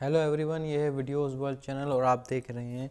hello everyone ये है videos world channel और आप देख रहे हैं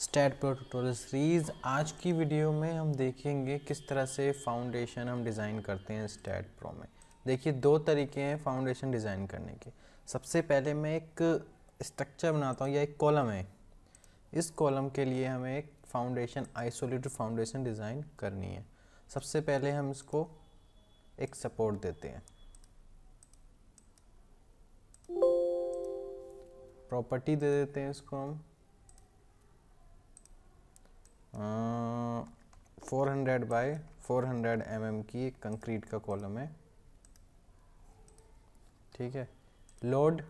स्टैट प्रो ट्यूटोरियल सीरीज़ आज की वीडियो में हम देखेंगे किस तरह से फाउंडेशन हम डिज़ाइन करते हैं स्टैट प्रो में देखिए दो तरीके हैं फाउंडेशन डिज़ाइन करने के सबसे पहले मैं एक स्ट्रक्चर बनाता हूँ या एक कॉलम है इस कॉलम के लिए हमें एक फाउंडेशन आइसोलेटेड फाउंडेशन डिज़ाइन करनी है सबसे पहले हम इसको एक सपोर्ट देते हैं प्रॉपर्टी दे देते हैं इसको हम four hundred by four hundred M M की एक कंक्रीट का कॉलम है ठीक है लोड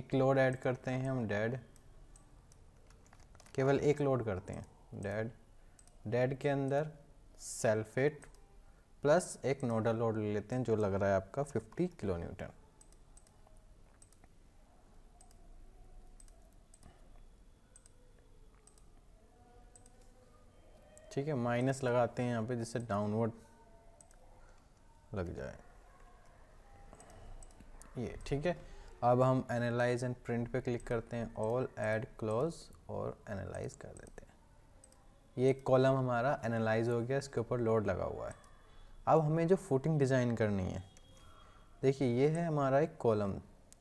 एक लोड ऐड करते हैं हम डेड केवल एक लोड करते हैं डेड डेड के अंदर सेल्फेट प्लस एक नोडल लोड ले लेते हैं जो लग रहा है आपका 50 किलो न्यूटन ठीक है माइनस लगाते हैं यहाँ पे जिससे डाउनवर्ड लग जाए ये ठीक है अब हम एनालाइज एंड प्रिंट पे क्लिक करते हैं ऑल ऐड क्लोज और एनालाइज कर देते हैं ये कॉलम हमारा एनालाइज हो गया इसके ऊपर लोड लगा हुआ है अब हमें जो फुटिंग डिज़ाइन करनी है देखिए ये है हमारा एक कॉलम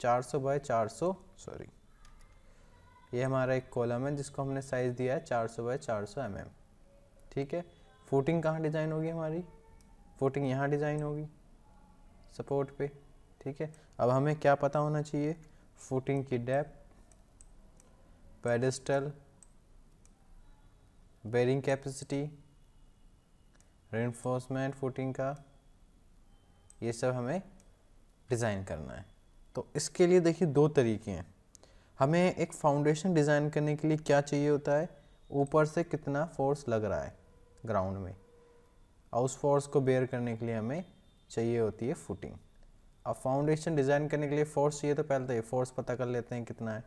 400 बाय चार सॉरी ये हमारा एक कॉलम है जिसको हमने साइज़ दिया है 400 बाय चार सौ एम ठीक है फोटिंग कहाँ डिज़ाइन होगी हमारी फोटिंग यहाँ डिज़ाइन होगी सपोर्ट पे ठीक है अब हमें क्या पता होना चाहिए फोटिंग की depth pedestal bearing capacity reinforcement footing का ये सब हमें डिज़ाइन करना है तो इसके लिए देखिए दो तरीके हैं हमें एक फाउंडेशन डिज़ाइन करने के लिए क्या चाहिए होता है ऊपर से कितना फोर्स लग रहा है ग्राउंड में हाउस फोर्स को बेयर करने के लिए हमें चाहिए होती है फुटिंग अब फाउंडेशन डिज़ाइन करने के लिए फोर्स चाहिए तो पहले तो ये फोर्स पता कर लेते हैं कितना है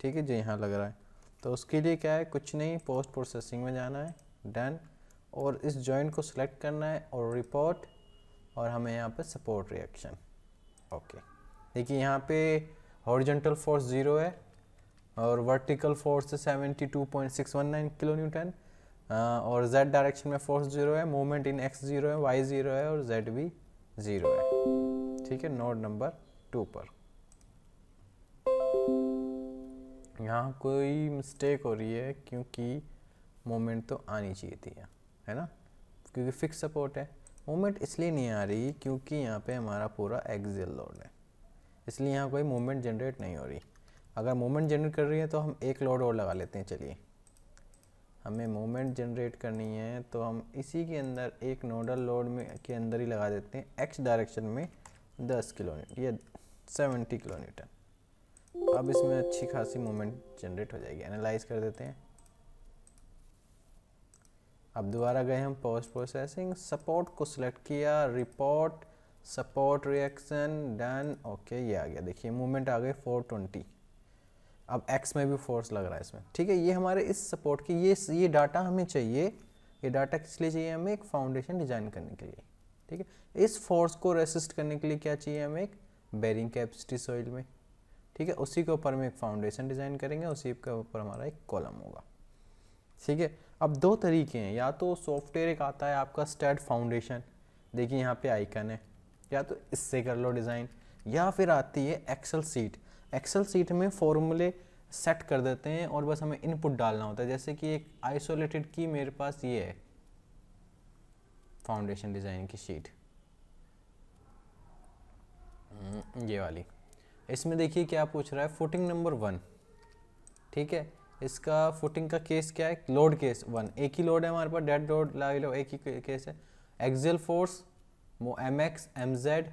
ठीक है जो यहाँ लग रहा है तो उसके लिए क्या है कुछ नहीं पोस्ट प्रोसेसिंग में जाना है डन और इस जॉइंट को सिलेक्ट करना है और रिपोर्ट और हमें यहाँ पर सपोर्ट रिएक्शन ओके देखिए यहाँ पे हॉरिजेंटल फोर्स ज़ीरो है और vertical force seventy two point six one nine kilo newton हाँ, और z डायरेक्शन में फोर्स जीरो है मोमेंट इन एक्स जीरो है वाई जीरो है और z भी जीरो है ठीक है नोड नंबर टू पर यहाँ कोई मिस्टेक हो रही है क्योंकि मोमेंट तो आनी चाहिए थी यहाँ है ना क्योंकि फिक्स सपोर्ट है मोमेंट इसलिए नहीं आ रही क्योंकि यहाँ पे हमारा पूरा एक्सियल लोड है इसलिए यहाँ कोई मोमेंट जनरेट नहीं हो रही अगर मोमेंट जनरेट कर रही है तो हम एक लोड और लगा लेते हैं चलिए हमें मोमेंट जनरेट करनी है तो हम इसी के अंदर एक नोडल लोड में के अंदर ही लगा देते हैं एक्स डायरेक्शन में दस किलोमीटर या सेवेंटी किलोमीटर अब इसमें अच्छी खासी मोमेंट जनरेट हो जाएगी एनालाइज कर देते हैं अब दोबारा गए हम पोस्ट प्रोसेसिंग सपोर्ट को सिलेक्ट किया report support reaction done okay ये आ गया देखिए मूवमेंट आ फोर 420 अब एक्स में भी फोर्स लग रहा है इसमें ठीक है ये हमारे इस सपोर्ट की ये ये डाटा हमें चाहिए ये डाटा किस लिए चाहिए हमें एक फाउंडेशन डिजाइन करने के लिए ठीक है इस फोर्स को रेसिस्ट करने के लिए क्या चाहिए हमें एक बेरिंग कैपेसिटी सॉइल में ठीक है उसी के ऊपर हम एक फाउंडेशन डिज़ाइन करेंगे उसी के ऊपर हमारा एक कॉलम होगा ठीक है अब दो तरीके हैं या तो सॉफ्टवेयर एक आता है आपका स्टेट फाउंडेशन देखिए यहाँ पे आइकन है या तो इससे कर लो डिज़ाइन या फिर आती है एक्सल सीट एक्सेल सीट में फॉर्मूले सेट कर देते हैं और बस हमें इनपुट डालना होता है जैसे कि एक आइसोलेटेड की मेरे पास ये है फाउंडेशन डिज़ाइन की शीट हम्म, ये वाली इसमें देखिए क्या पूछ रहा है फुटिंग नंबर वन ठीक है इसका फुटिंग का केस क्या है लोड केस वन एक ही लोड है हमारे पास डेड लोड ला लो एक ही केस है axial force M X M Z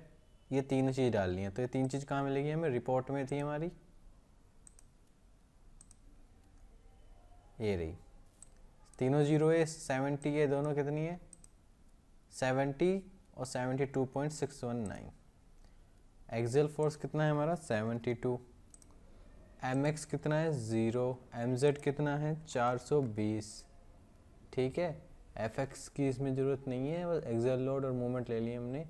ये तीनों चीज़ डालनी है तो ये तीन चीज़ कहाँ मिलेगी हमें रिपोर्ट में थी हमारी ये रही तीनों जीरो है सेवेंटी है दोनों कितनी है सेवेंटी और seventy two point six one nine axial force कितना है हमारा सेवेंटी टू एम एक्स कितना है ज़ीरो एम जेड कितना है चार सौ बीस ठीक है एफ एक्स की इसमें ज़रूरत नहीं है बस एक्सेल लोड और मूवमेंट ले लिए हमने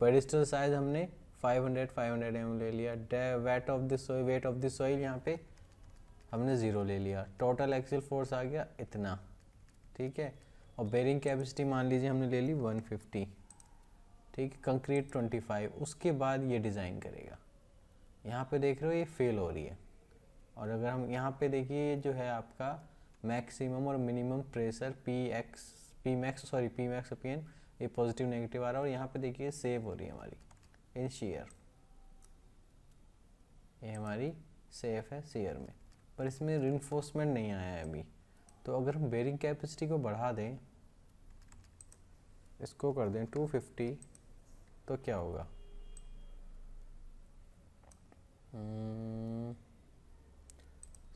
पेडिस्टल साइज हमने 500 500 एम ले लिया weight of this soil weight of this soil यहाँ पे हमने ज़ीरो ले लिया टोटल एक्सिल फोर्स आ गया इतना ठीक है और बेरिंग कैपेसिटी मान लीजिए हमने ले ली 150 ठीक है कंक्रीट 25 उसके बाद ये डिज़ाइन करेगा यहाँ पे देख रहे हो ये फेल हो रही है और अगर हम यहाँ पे देखिए ये जो है आपका मैक्सिमम और minimum pressure P X P max sorry P max N ये पॉजिटिव नेगेटिव आ रहा है और यहाँ पे देखिए सेव हो रही है हमारी इन शेयर ये हमारी सेफ है शेयर में पर इसमें रिनफोर्समेंट नहीं आया है अभी तो अगर हम बेरिंग कैपेसिटी को बढ़ा दें इसको कर दें 250 तो क्या होगा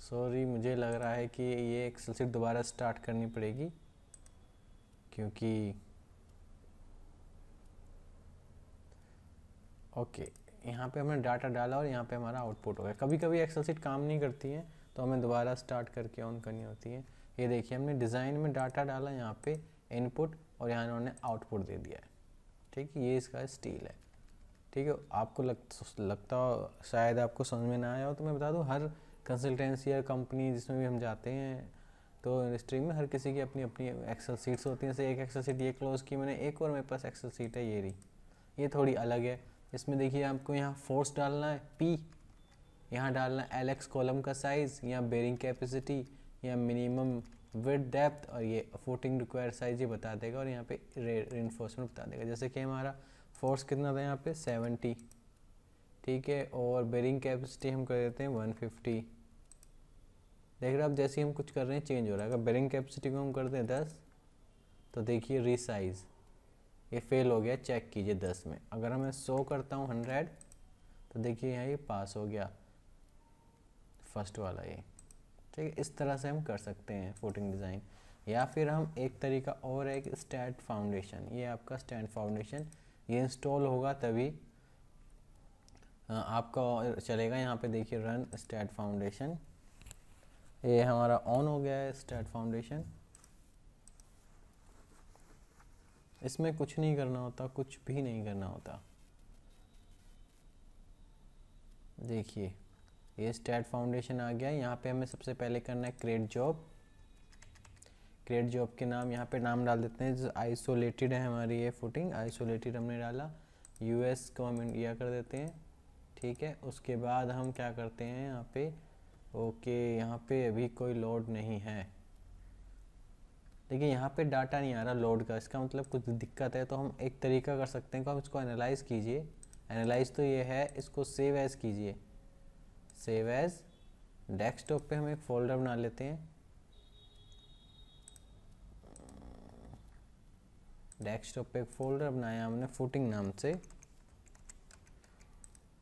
सॉरी hmm, मुझे लग रहा है कि ये एक्सेल सीट दोबारा स्टार्ट करनी पड़ेगी क्योंकि ओके यहाँ पे हमने डाटा डाला और यहाँ पे हमारा आउटपुट हो गया कभी कभी एक्सेल सीट काम नहीं करती है तो हमें दोबारा स्टार्ट करके ऑन करनी होती है ये देखिए हमने डिज़ाइन में डाटा डाला यहाँ पे इनपुट और यहाँ इन्होंने आउटपुट दे दिया है ठीक है ये इसका स्टील है ठीक है आपको लग, लगता हो शायद आपको समझ में ना आया हो तो मैं बता दूँ हर कंसल्टेंसी या कंपनी जिसमें भी हम जाते हैं तो इंडस्ट्री में हर किसी की अपनी अपनी एक्सल सीट्स होती हैं जैसे एक एक्सल सीट ये क्लोज़ की मैंने एक और मेरे पास एक्सल सीट है ये रही ये थोड़ी अलग है इसमें देखिए आपको यहाँ फोर्स डालना है पी यहाँ डालना है एलेक्स कॉलम का साइज़ यहाँ बेरिंग कैपेसिटी या मिनिमम विथ डेप्थ और ये फोटिंग रिक्वायर साइज ये बता देगा और यहाँ पे रेनफोर्समेंट बता देगा जैसे कि हमारा फोर्स कितना था यहाँ पे 70 ठीक है और बेरिंग कैपेसिटी हम कर देते हैं 150 देख रहे आप जैसे हम कुछ कर रहे हैं चेंज हो रहा है अगर बेरिंग कैपेसिटी को हम करते हैं 10 तो देखिए रिसाइज़ ये फेल हो गया चेक कीजिए दस में अगर मैं सो करता हूँ हंड्रेड तो देखिए यहाँ ये पास हो गया फर्स्ट वाला ये ठीक है इस तरह से हम कर सकते हैं फोटिंग डिज़ाइन या फिर हम एक तरीका और एक स्टैंड फाउंडेशन ये आपका स्टैंड फाउंडेशन ये इंस्टॉल होगा तभी हाँ, आपका चलेगा यहाँ पे देखिए रन स्टैट फाउंडेशन ये हमारा ऑन हो गया है स्टैट फाउंडेशन इसमें कुछ नहीं करना होता कुछ भी नहीं करना होता देखिए ये स्टैट फाउंडेशन आ गया यहाँ पे हमें सबसे पहले करना है क्रेट जॉब क्रेट जॉब के नाम यहाँ पे नाम डाल देते हैं जो आइसोलेटेड है हमारी ये फुटिंग आइसोलेटेड हमने डाला यूएस को हम इंडिया कर देते हैं ठीक है उसके बाद हम क्या करते हैं यहाँ पे ओके यहाँ पे अभी कोई लोड नहीं है लेकिन यहाँ पे डाटा नहीं आ रहा लोड का इसका मतलब कुछ दिक्कत है तो हम एक तरीका कर सकते हैं कि हम इसको एनालाइज कीजिए एनालाइज तो ये है इसको सेव एज़ कीजिए सेव एज़ डेस्कटॉप पे हम एक फोल्डर बना लेते हैं डेस्कटॉप पे एक फोल्डर बनाया हमने फुटिंग नाम से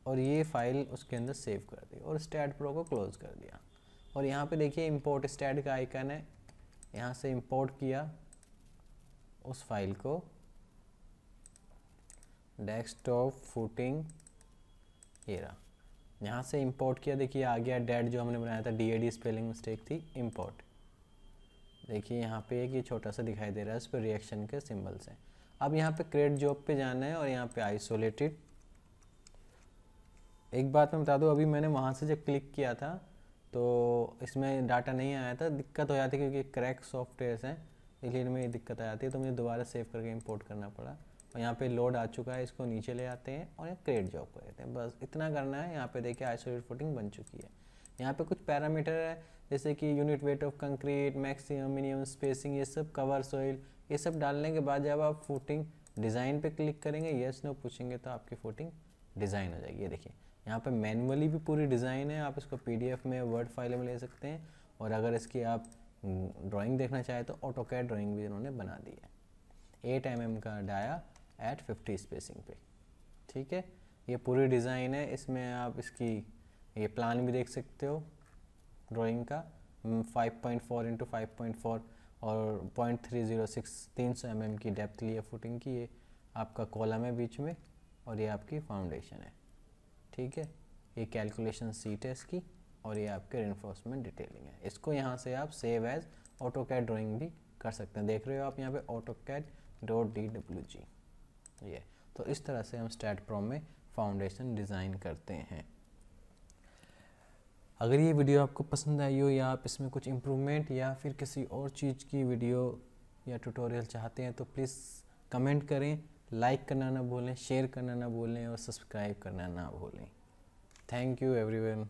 और ये फाइल उसके अंदर सेव कर दी और स्टैट प्रो को क्लोज़ कर दिया और यहाँ पे देखिए इंपोर्ट स्टैट का आइकन है यहाँ से इंपोर्ट किया उस फाइल को डेस्कटॉप फूटिंग ये यहाँ से इंपोर्ट किया देखिए आ गया डेट जो हमने बनाया था डी स्पेलिंग मिस्टेक थी इम्पोर्ट देखिए यहाँ पे एक ये छोटा सा दिखाई दे रहा है इस पर रिएक्शन के सिम्बल्स हैं अब यहाँ पे क्रेड जॉब पे जाना है और यहाँ पे आइसोलेटेड एक बात मैं बता दूँ अभी मैंने वहाँ से जब क्लिक किया था तो इसमें डाटा नहीं आया था दिक्कत हो जाती क्योंकि क्रैक सॉफ्टवेयर हैं इसलिए इनमें दिक्कत आ जाती है तो मुझे दोबारा सेव करके इंपोर्ट करना पड़ा और यहाँ पे लोड आ चुका है इसको नीचे ले आते हैं और यहाँ क्रिएट जॉब कर देते हैं बस इतना करना है यहाँ पे देखिए आइसोलेट फुटिंग बन चुकी है यहाँ पे कुछ पैरामीटर है जैसे कि unit weight of concrete maximum minimum spacing ये सब कवर सोइल ये सब डालने के बाद जब आप फुटिंग डिज़ाइन पर क्लिक करेंगे येस नो पूछेंगे तो आपकी फुटिंग डिज़ाइन हो जाएगी ये देखिए यहाँ पे मैनुअली भी पूरी डिज़ाइन है आप इसको पीडीएफ में वर्ड फाइल में ले सकते हैं और अगर इसकी आप ड्राइंग देखना चाहें तो ऑटो कैड ड्राॅइंग भी इन्होंने बना दी है एट एम mm का डाया एट फिफ्टी स्पेसिंग पे ठीक है ये पूरी डिज़ाइन है इसमें आप इसकी ये प्लान भी देख सकते हो ड्राॅइंग का point four into five point four और पॉइंट थ्री जीरो सिक्स तीन सौ एम की डेप्थ ली है फुटिंग की ये आपका कॉलम है बीच में और ये आपकी फाउंडेशन है ठीक है ये कैलकुलेशन सीट है इसकी और ये आपके इन्फोर्समेंट डिटेलिंग है इसको यहाँ से आप save as AutoCAD drawing भी कर सकते हैं देख रहे हो आप यहाँ पे AutoCAD dot D W G ये तो इस तरह से हम स्टैट प्रॉम में फाउंडेशन डिज़ाइन करते हैं अगर ये वीडियो आपको पसंद आई हो या आप इसमें कुछ इम्प्रूवमेंट या फिर किसी और चीज़ की वीडियो या ट्यूटोरियल चाहते हैं तो प्लीज़ कमेंट करें लाइक करना ना भूलें शेयर करना ना भूलें और सब्सक्राइब करना ना भूलें थैंक यू एवरीवन